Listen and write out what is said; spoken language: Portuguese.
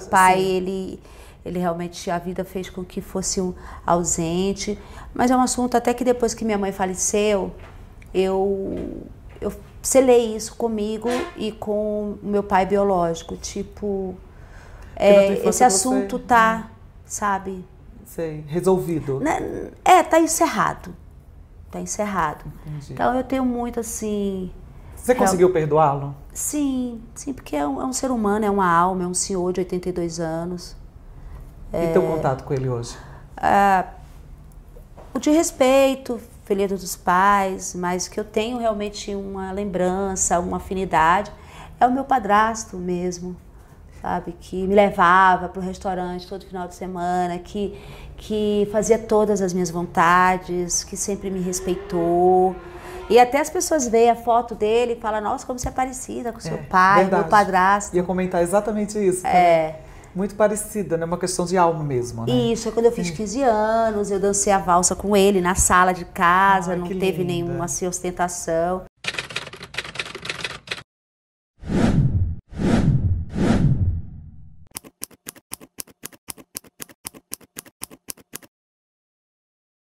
Meu pai, ele ele realmente a vida fez com que fosse um ausente, mas é um assunto até que depois que minha mãe faleceu, eu eu selei isso comigo e com o meu pai biológico, tipo é, esse assunto você... Hum. tá, sabe? Sei, resolvido. Né, é, tá encerrado. Tá encerrado. Entendi. Então eu tenho muito assim, você conseguiu perdoá-lo? Sim, sim, porque é um, é um, ser humano, é uma alma, é um senhor de 82 anos. E teu contato com ele hoje? Ah, o de respeito, feliz dos pais, mas que eu tenho realmente uma lembrança, uma afinidade, é o meu padrasto mesmo, sabe? Que me levava para o restaurante todo final de semana, que, que fazia todas as minhas vontades, que sempre me respeitou. E até as pessoas veem a foto dele e falam, nossa, como você é parecida com seu é, pai, verdade. meu padrasto. Ia comentar exatamente isso. Né? É. Muito parecida, né? Uma questão de alma mesmo, né? Isso, quando eu fiz Sim. 15 anos, eu dancei a valsa com ele na sala de casa, Ai, não teve linda. nenhuma assim, ostentação.